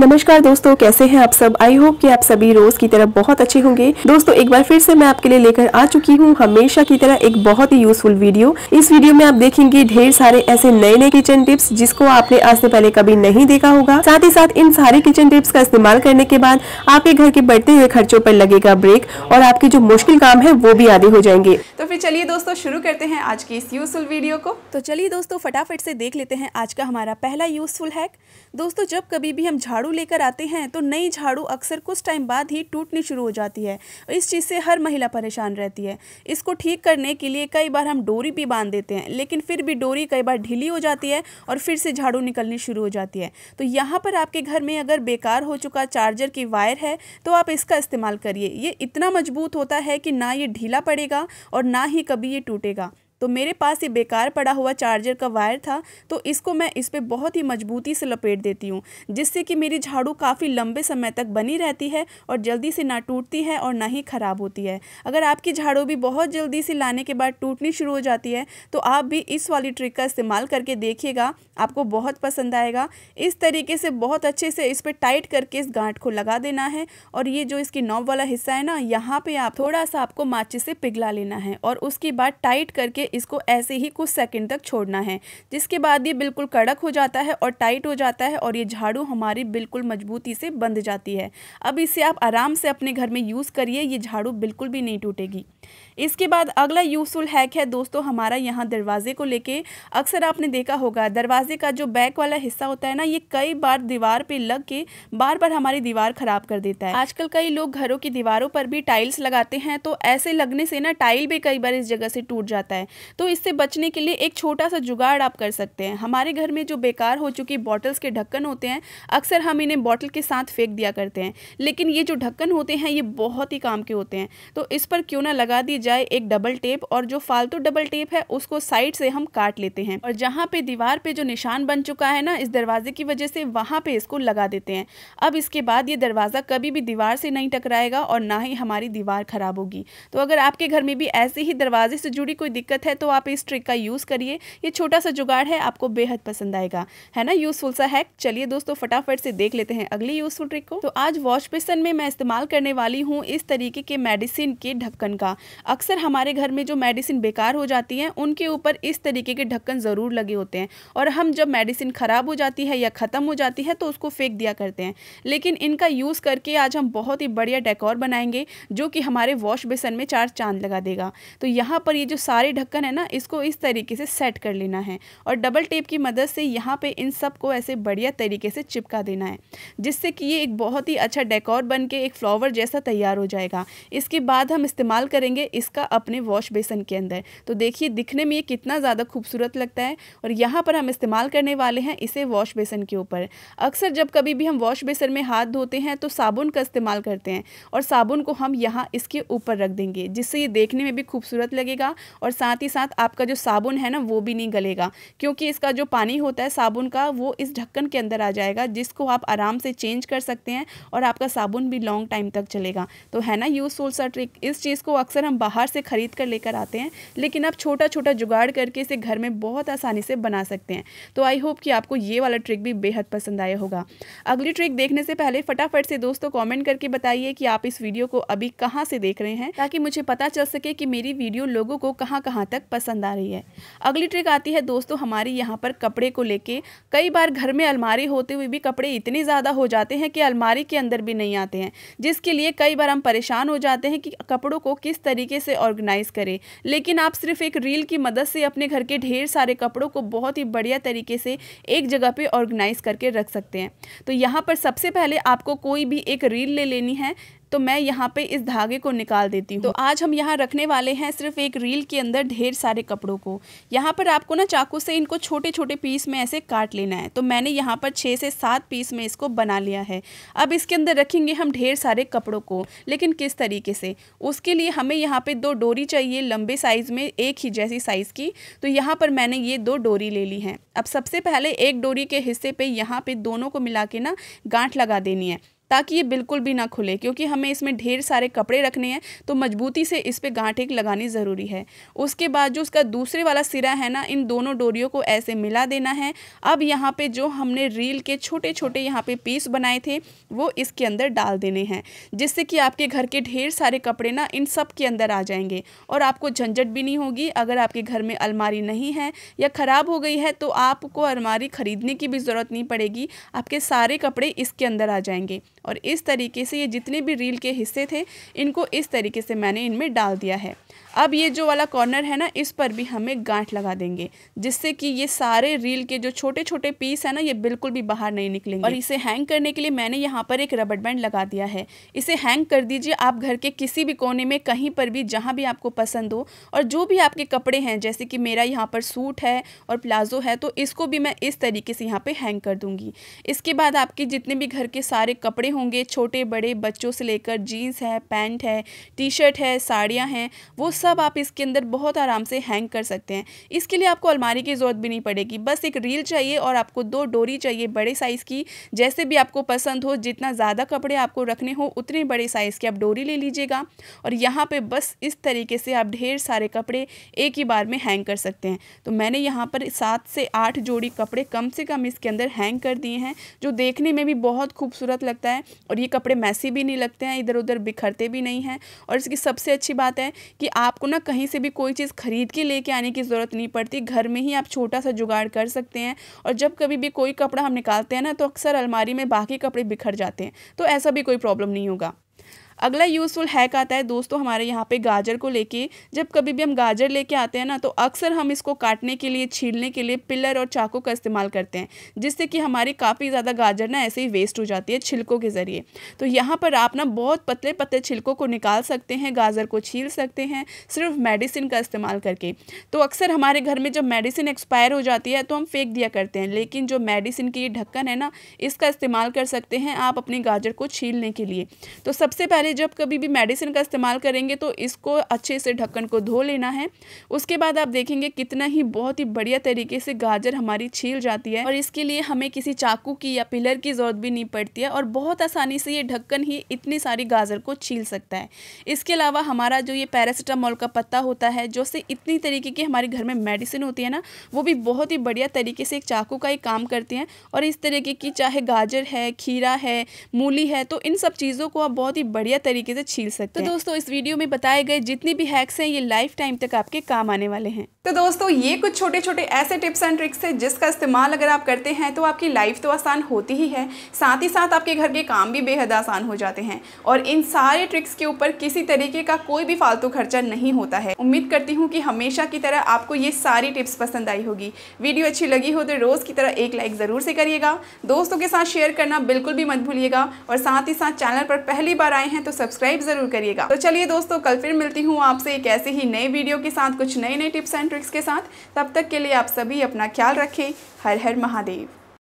नमस्कार दोस्तों कैसे हैं आप सब आई होप कि आप सभी रोज की तरह बहुत अच्छे होंगे दोस्तों एक बार फिर से मैं आपके लिए लेकर आ चुकी हूँ हमेशा की तरह एक बहुत ही यूजफुल वीडियो इस वीडियो में आप देखेंगे ढेर सारे ऐसे नए नए किचन टिप्स जिसको आपने आज से पहले कभी नहीं देखा होगा साथ ही साथ इन सारे किचन टिप्स का इस्तेमाल करने के बाद आपके घर के बढ़ते हुए खर्चों पर लगेगा ब्रेक और आपके जो मुश्किल काम है वो भी आदि हो जाएंगे तो फिर चलिए दोस्तों शुरू करते हैं आज की इस यूजफुल वीडियो को तो चलिए दोस्तों फटाफट से देख लेते हैं आज का हमारा पहला यूजफुल हैक दोस्तों जब कभी भी हम झाड़ू झाड़ू लेकर आते हैं तो नई झाड़ू अक्सर कुछ टाइम बाद ही टूटनी शुरू हो जाती है इस चीज़ से हर महिला परेशान रहती है इसको ठीक करने के लिए कई बार हम डोरी भी बांध देते हैं लेकिन फिर भी डोरी कई बार ढीली हो जाती है और फिर से झाड़ू निकलनी शुरू हो जाती है तो यहाँ पर आपके घर में अगर बेकार हो चुका चार्जर की वायर है तो आप इसका इस्तेमाल करिए ये इतना मजबूत होता है कि ना ये ढीला पड़ेगा और ना ही कभी ये टूटेगा तो मेरे पास ये बेकार पड़ा हुआ चार्जर का वायर था तो इसको मैं इस पर बहुत ही मजबूती से लपेट देती हूँ जिससे कि मेरी झाड़ू काफ़ी लंबे समय तक बनी रहती है और जल्दी से ना टूटती है और ना ही ख़राब होती है अगर आपकी झाड़ू भी बहुत जल्दी से लाने के बाद टूटनी शुरू हो जाती है तो आप भी इस वाली ट्रिक का इस्तेमाल करके देखिएगा आपको बहुत पसंद आएगा इस तरीके से बहुत अच्छे से इस पर टाइट करके इस गांठ को लगा देना है और ये जो इसकी नॉब वाला हिस्सा है ना यहाँ पे आप थोड़ा सा आपको माचिस से पिघला लेना है और उसके बाद टाइट करके इसको ऐसे ही कुछ सेकंड तक छोड़ना है जिसके बाद ये बिल्कुल कड़क हो जाता है और टाइट हो जाता है और ये झाड़ू हमारी बिल्कुल मजबूती से बंध जाती है अब इसे आप आराम से अपने घर में यूज़ करिए ये झाड़ू बिल्कुल भी नहीं टूटेगी इसके बाद अगला यूज़फुल हैक है दोस्तों हमारा यहाँ दरवाजे को लेके अक्सर आपने देखा होगा दरवाजे का जो बैक वाला हिस्सा होता है ना ये कई बार दीवार पे लग के बार बार हमारी दीवार खराब कर देता है आजकल कई लोग घरों की दीवारों पर भी टाइल्स लगाते हैं तो ऐसे लगने से ना टाइल भी कई बार इस जगह से टूट जाता है तो इससे बचने के लिए एक छोटा सा जुगाड़ आप कर सकते हैं हमारे घर में जो बेकार हो चुकी बॉटल्स के ढक्कन होते हैं अक्सर हम इन्हें बॉटल के साथ फेंक दिया करते हैं लेकिन ये जो ढक्कन होते हैं ये बहुत ही काम के होते हैं तो इस पर क्यों ना लगा दी जाए एक डबल टेप और जो फालतू डबल टेप है उसको साइड से हम काट लेते हैं और जहाँ पे दीवार पे जो निशान बन चुका है ना इस दरवाजे की वजह से वहाँ पे इसको लगा देते हैं अब इसके बाद ये दरवाज़ा कभी भी दीवार से नहीं टकराएगा और ना ही हमारी दीवार खराब होगी तो अगर आपके घर में भी ऐसे ही दरवाजे से जुड़ी कोई दिक्कत है है तो आप इस ट्रिक का यूज़ करिए ये छोटा सा जुगाड़ है आपको बेहद पसंद आएगा है ना यूज़फुल सा हैक चलिए दोस्तों फटाफट से देख लेते हैं अगली यूज़फुल ट्रिक को तो आज वॉश बेसन में मैं इस्तेमाल करने वाली हूँ इस तरीके के मेडिसिन के ढक्कन का अक्सर हमारे घर में जो मेडिसिन बेकार हो जाती है उनके ऊपर इस तरीके के ढक्कन ज़रूर लगे होते हैं और हम जब मेडिसिन ख़राब हो जाती है या ख़त्म हो जाती है तो उसको फेंक दिया करते हैं लेकिन इनका यूज़ करके आज हम बहुत ही बढ़िया डेकोर बनाएंगे जो कि हमारे वॉश बेसन में चार चांद लगा देगा तो यहाँ पर ये जो सारे ढक्कन ढक्कन है ना इसको इस तरीके से सेट कर लेना है और डबल टेप की मदद से यहाँ पे इन सब को ऐसे बढ़िया तरीके से चिपका देना है जिससे कि ये एक बहुत ही अच्छा डेकोर बन के एक फ्लावर जैसा तैयार हो जाएगा इसके बाद हम इस्तेमाल करेंगे इसका अपने वॉश बेसन के अंदर तो देखिए दिखने में ये कितना ज़्यादा खूबसूरत लगता है और यहाँ पर हम इस्तेमाल करने वाले हैं इसे वॉश बेसन के ऊपर अक्सर जब कभी भी हम वॉश बेसन में हाथ धोते हैं तो साबुन का इस्तेमाल करते हैं और साबुन को हम यहाँ इसके ऊपर रख देंगे जिससे ये देखने में भी खूबसूरत लगेगा और साथ साथ ही साथ आपका जो साबुन है ना वो भी नहीं गलेगा क्योंकि इसका जो पानी होता है साबुन का वो इस ढक्कन के अंदर आ जाएगा जिसको आप आराम से चेंज कर सकते हैं और आपका साबुन भी लॉन्ग टाइम तक चलेगा तो है ना यूज़फुल सा ट्रिक इस चीज़ को अक्सर हम बाहर से ख़रीद कर लेकर आते हैं लेकिन आप छोटा छोटा जुगाड़ करके इसे घर में बहुत आसानी से बना सकते हैं तो आई होप कि आपको ये वाला ट्रिक भी बेहद पसंद आया होगा अगली ट्रिक देखने से पहले फटाफट से दोस्तों कॉमेंट करके बताइए कि आप इस वीडियो को अभी कहाँ से देख रहे हैं ताकि मुझे पता चल सके कि मेरी वीडियो लोगों को कहाँ कहाँ तक पसंद आ रही है अगली ट्रिक आती है दोस्तों हमारी यहाँ पर कपड़े को लेके कई बार घर में अलमारी होते हुए भी कपड़े इतने ज़्यादा हो जाते हैं कि अलमारी के अंदर भी नहीं आते हैं जिसके लिए कई बार हम परेशान हो जाते हैं कि कपड़ों को किस तरीके से ऑर्गेनाइज़ करें लेकिन आप सिर्फ एक रील की मदद से अपने घर के ढेर सारे कपड़ों को बहुत ही बढ़िया तरीके से एक जगह पर ऑर्गेनाइज़ करके रख सकते हैं तो यहाँ पर सबसे पहले आपको कोई भी एक रील ले लेनी है तो मैं यहाँ पे इस धागे को निकाल देती हूँ तो आज हम यहाँ रखने वाले हैं सिर्फ एक रील के अंदर ढेर सारे कपड़ों को यहाँ पर आपको ना चाकू से इनको छोटे छोटे पीस में ऐसे काट लेना है तो मैंने यहाँ पर छः से सात पीस में इसको बना लिया है अब इसके अंदर रखेंगे हम ढेर सारे कपड़ों को लेकिन किस तरीके से उसके लिए हमें यहाँ पर दो डोरी चाहिए लंबे साइज़ में एक ही जैसी साइज़ की तो यहाँ पर मैंने ये दो डोरी ले ली है अब सबसे पहले एक डोरी के हिस्से पर यहाँ पर दोनों को मिला के ना गांठ लगा देनी है ताकि ये बिल्कुल भी ना खुले क्योंकि हमें इसमें ढेर सारे कपड़े रखने हैं तो मजबूती से इस पर गांठ एक लगानी ज़रूरी है उसके बाद जो उसका दूसरे वाला सिरा है ना इन दोनों डोरियों को ऐसे मिला देना है अब यहाँ पर जो हमने रील के छोटे छोटे यहाँ पर पीस बनाए थे वो इसके अंदर डाल देने हैं जिससे कि आपके घर के ढेर सारे कपड़े ना इन सब के अंदर आ जाएंगे और आपको झंझट भी नहीं होगी अगर आपके घर में अलमारी नहीं है या ख़राब हो गई है तो आपको अलमारी ख़रीदने की भी ज़रूरत नहीं पड़ेगी आपके सारे कपड़े इसके अंदर आ जाएंगे और इस तरीके से ये जितने भी रील के हिस्से थे इनको इस तरीके से मैंने इनमें डाल दिया है अब ये जो वाला कॉर्नर है ना इस पर भी हम एक गांठ लगा देंगे जिससे कि ये सारे रील के जो छोटे छोटे पीस है ना ये बिल्कुल भी बाहर नहीं निकलेंगे और इसे हैंग करने के लिए मैंने यहाँ पर एक रबड़ बैंड लगा दिया है इसे हैंग कर दीजिए आप घर के किसी भी कोने में कहीं पर भी जहाँ भी आपको पसंद हो और जो भी आपके कपड़े हैं जैसे कि मेरा यहाँ पर सूट है और प्लाजो है तो इसको भी मैं इस तरीके से यहाँ पर हैंग कर दूँगी इसके बाद आपके जितने भी घर के सारे कपड़े होंगे छोटे बड़े बच्चों से लेकर जीन्स है पैंट है टी शर्ट है साड़ियाँ हैं वो सब आप इसके अंदर बहुत आराम से हैंग कर सकते हैं इसके लिए आपको अलमारी की ज़रूरत भी नहीं पड़ेगी बस एक रील चाहिए और आपको दो डोरी चाहिए बड़े साइज़ की जैसे भी आपको पसंद हो जितना ज़्यादा कपड़े आपको रखने हो उतने बड़े साइज़ के आप डोरी ले लीजिएगा और यहाँ पर बस इस तरीके से आप ढेर सारे कपड़े एक ही बार में हैंग कर सकते हैं तो मैंने यहाँ पर सात से आठ जोड़ी कपड़े कम से कम इसके अंदर हैंग कर दिए हैं जो देखने में भी बहुत खूबसूरत लगता है है और ये कपड़े मैसी भी नहीं लगते हैं इधर उधर बिखरते भी नहीं हैं और इसकी सबसे अच्छी बात है कि आपको ना कहीं से भी कोई चीज़ खरीद के लेके आने की ज़रूरत नहीं पड़ती घर में ही आप छोटा सा जुगाड़ कर सकते हैं और जब कभी भी कोई कपड़ा हम निकालते हैं ना तो अक्सर अलमारी में बाकी कपड़े बिखर जाते हैं तो ऐसा भी कोई प्रॉब्लम नहीं होगा अगला यूज़फुल हैक आता है दोस्तों हमारे यहाँ पे गाजर को लेके जब कभी भी हम गाजर लेके आते हैं ना तो अक्सर हम इसको काटने के लिए छीलने के लिए पिलर और चाकू का इस्तेमाल करते हैं जिससे कि हमारी काफ़ी ज़्यादा गाजर ना ऐसे ही वेस्ट हो जाती है छिलकों के ज़रिए तो यहाँ पर आप ना बहुत पतले पतले छिलकों को निकाल सकते हैं गाजर को छील सकते हैं सिर्फ मेडिसिन का इस्तेमाल करके तो अक्सर हमारे घर में जब मेडिसिन एक्सपायर हो जाती है तो हम फेंक दिया करते हैं लेकिन जो मेडिसिन की ढक्कन है ना इसका इस्तेमाल कर सकते हैं आप अपनी गाजर को छीलने के लिए तो सबसे पहले से जब कभी भी मेडिसिन का इस्तेमाल करेंगे तो इसको अच्छे से ढक्कन को धो लेना है उसके बाद आप देखेंगे कितना ही बहुत ही बढ़िया तरीके से गाजर हमारी छील जाती है और इसके लिए हमें किसी चाकू की या पिलर की ज़रूरत भी नहीं पड़ती है और बहुत आसानी से ये ढक्कन ही इतनी सारी गाजर को छील सकता है इसके अलावा हमारा जो ये पैरासीटामोल का पत्ता होता है जो से इतनी तरीके की हमारे घर में मेडिसिन होती है ना वो भी बहुत ही बढ़िया तरीके से एक चाकू का ही काम करती हैं और इस तरीके की चाहे गाजर है खीरा है मूली है तो इन सब चीज़ों को आप बहुत ही बढ़िया बढ़िया तरीके से छील सकते तो हैं तो दोस्तों इस वीडियो में बताए गए जितने भी हैक्स हैं ये लाइफ टाइम तक आपके काम आने वाले हैं तो दोस्तों ये कुछ छोटे छोटे ऐसे टिप्स एंड ट्रिक्स है जिसका इस्तेमाल अगर आप करते हैं तो आपकी लाइफ तो आसान होती ही है साथ ही साथ आपके घर के काम भी बेहद आसान हो जाते हैं और इन सारे ट्रिक्स के ऊपर किसी तरीके का कोई भी फालतू खर्चा नहीं होता है उम्मीद करती हूँ कि हमेशा की तरह आपको ये सारी टिप्स पसंद आई होगी वीडियो अच्छी लगी हो तो रोज़ की तरह एक लाइक ज़रूर से करिएगा दोस्तों के साथ शेयर करना बिल्कुल भी मत भूलिएगा और साथ ही साथ चैनल पर पहली बार आए हैं तो तो सब्सक्राइब जरूर करिएगा तो चलिए दोस्तों कल फिर मिलती हूँ आपसे एक ऐसे ही नए वीडियो के साथ कुछ नए नए टिप्स एंड ट्रिक्स के साथ तब तक के लिए आप सभी अपना ख्याल रखें हर हर महादेव